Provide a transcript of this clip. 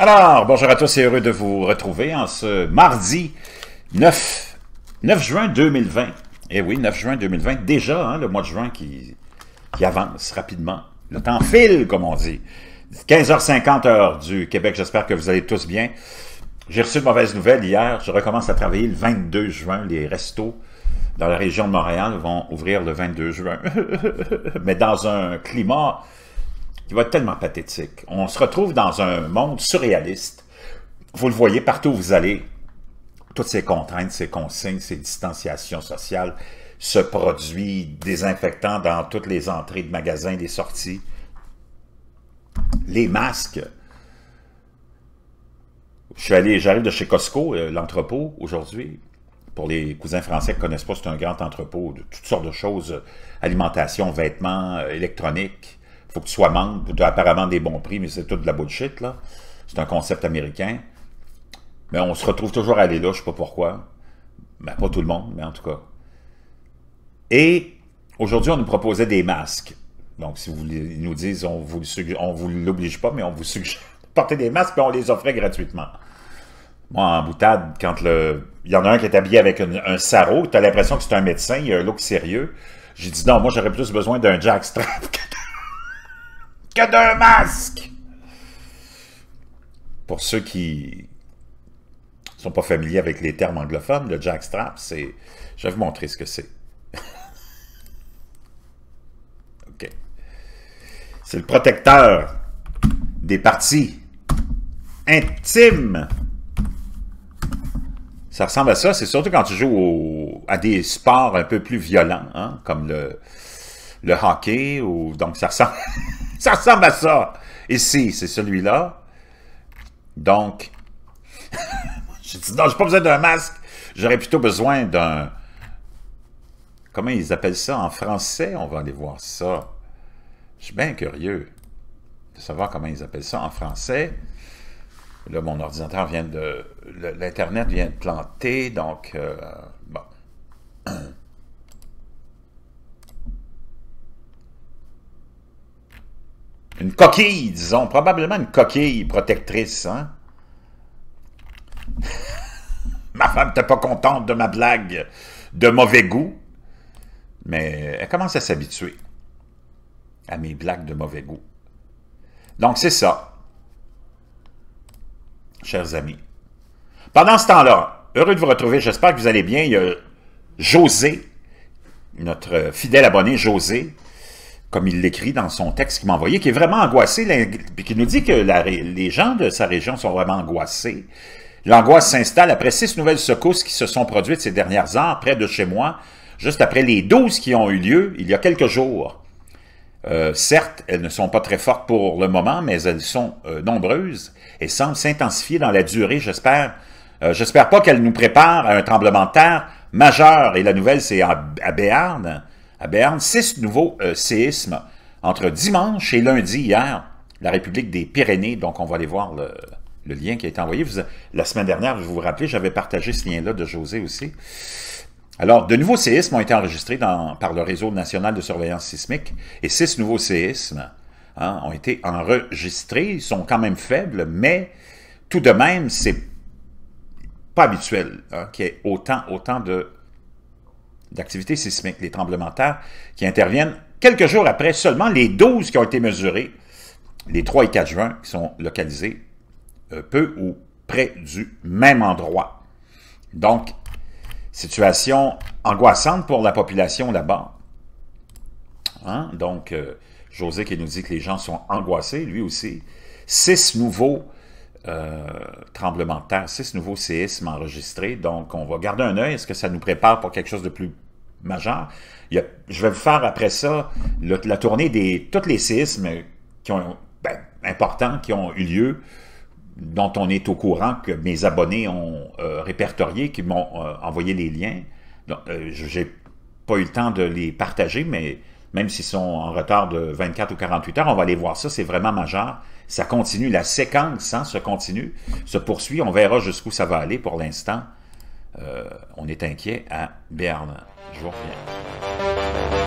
Alors, bonjour à tous et heureux de vous retrouver en ce mardi 9, juin 2020. Eh oui, 9 juin 2020, déjà hein, le mois de juin qui, avance rapidement. Le temps file, comme on dit. 15h50 heure du Québec, j'espère que vous allez tous bien. J'ai reçu de mauvaises nouvelles hier, je recommence à travailler le 22 juin. Les restos dans la région de Montréal vont ouvrir le 22 juin. Mais dans un climat qui va être tellement pathétique. On se retrouve dans un monde surréaliste. Vous le voyez partout où vous allez. Toutes ces contraintes, ces consignes, ces distanciations sociales, se produit désinfectant dans toutes les entrées de magasins, des sorties. Les masques. Je suis allé, j'arrive de chez Costco, euh, l'entrepôt, aujourd'hui. Pour les cousins français qui ne connaissent pas, c'est un grand entrepôt de toutes sortes de choses, euh, alimentation, vêtements, euh, électronique faut tu sois membre. Tu apparemment des bons prix, mais c'est tout de la bullshit, là. C'est un concept américain. Mais on se retrouve toujours à aller là, je ne sais pas pourquoi. Mais ben, pas tout le monde, mais en tout cas. Et aujourd'hui, on nous proposait des masques. Donc, si vous voulez, ils nous disent, on vous, vous l'oblige pas, mais on vous suggère de porter des masques, puis on les offrait gratuitement. Moi, en boutade, quand le... Il y en a un qui est habillé avec un un sarrau, as l'impression que c'est un médecin, il a un look sérieux. J'ai dit, non, moi, j'aurais plus besoin d'un jackstrap d'un masque. Pour ceux qui sont pas familiers avec les termes anglophones, le jackstrap, c'est... Je vais vous montrer ce que c'est. OK. C'est le protecteur des parties intimes. Ça ressemble à ça, c'est surtout quand tu joues à des sports un peu plus violents, hein, comme le, le hockey, ou donc ça ressemble... Ça ressemble à ça. Ici, c'est celui-là. Donc, je dit, non, j'ai pas besoin d'un masque. J'aurais plutôt besoin d'un... Comment ils appellent ça en français? On va aller voir ça. Je suis bien curieux de savoir comment ils appellent ça en français. Là, mon ordinateur vient de... L'Internet vient de planter, donc... Euh, bon. une coquille, disons, probablement une coquille protectrice. Hein? ma femme n'était pas contente de ma blague de mauvais goût, mais elle commence à s'habituer à mes blagues de mauvais goût. Donc, c'est ça, chers amis. Pendant ce temps-là, heureux de vous retrouver, j'espère que vous allez bien. Il y a José, notre fidèle abonné José, comme il l'écrit dans son texte qu'il m'a envoyé, qui est vraiment angoissé, qui nous dit que les gens de sa région sont vraiment angoissés. L'angoisse s'installe après six nouvelles secousses qui se sont produites ces dernières heures près de chez moi, juste après les douze qui ont eu lieu il y a quelques jours. Euh, certes, elles ne sont pas très fortes pour le moment, mais elles sont euh, nombreuses et semblent s'intensifier dans la durée, j'espère. Euh, j'espère pas qu'elles nous préparent à un tremblement de terre majeur. Et la nouvelle, c'est à, à Béarn, à Berne, six nouveaux euh, séismes entre dimanche et lundi hier. La République des Pyrénées, donc on va aller voir le, lien qui a été envoyé. Vous, la semaine dernière, je vous vous rappelez, j'avais partagé ce lien-là de José aussi. Alors, de nouveaux séismes ont été enregistrés par le Réseau national de surveillance sismique et six nouveaux séismes hein, ont été enregistrés. Ils sont quand même faibles, mais tout de même, c'est pas habituel hein, qu'il y ait autant, autant de d'activité sismique, les tremblements de terre, qui interviennent quelques jours après seulement les 12 qui ont été mesurés, les 3 et 4 juin, qui sont localisés euh, peu ou près du même endroit. Donc, situation angoissante pour la population là-bas. Hein? Donc, euh, José qui nous dit que les gens sont angoissés, lui aussi. Six nouveaux euh, tremblement de terre, six nouveaux séismes enregistrés. Donc, on va garder un œil. Est-ce que ça nous prépare pour quelque chose de plus majeur? je vais vous faire après ça la tournée des tous les séismes qui ont, ben, importants qui ont eu lieu dont on est au courant, que mes abonnés ont euh, répertorié, qui m'ont euh, envoyé les liens. je n'ai pas eu le temps de les partager, mais même s'ils sont en retard de 24 ou 48 heures, on va aller voir ça, c'est vraiment majeur. Ça continue, la séquence ça hein, se continue, se poursuit, on verra jusqu'où ça va aller pour l'instant. Euh, on est inquiet à Berne. Je vous reviens.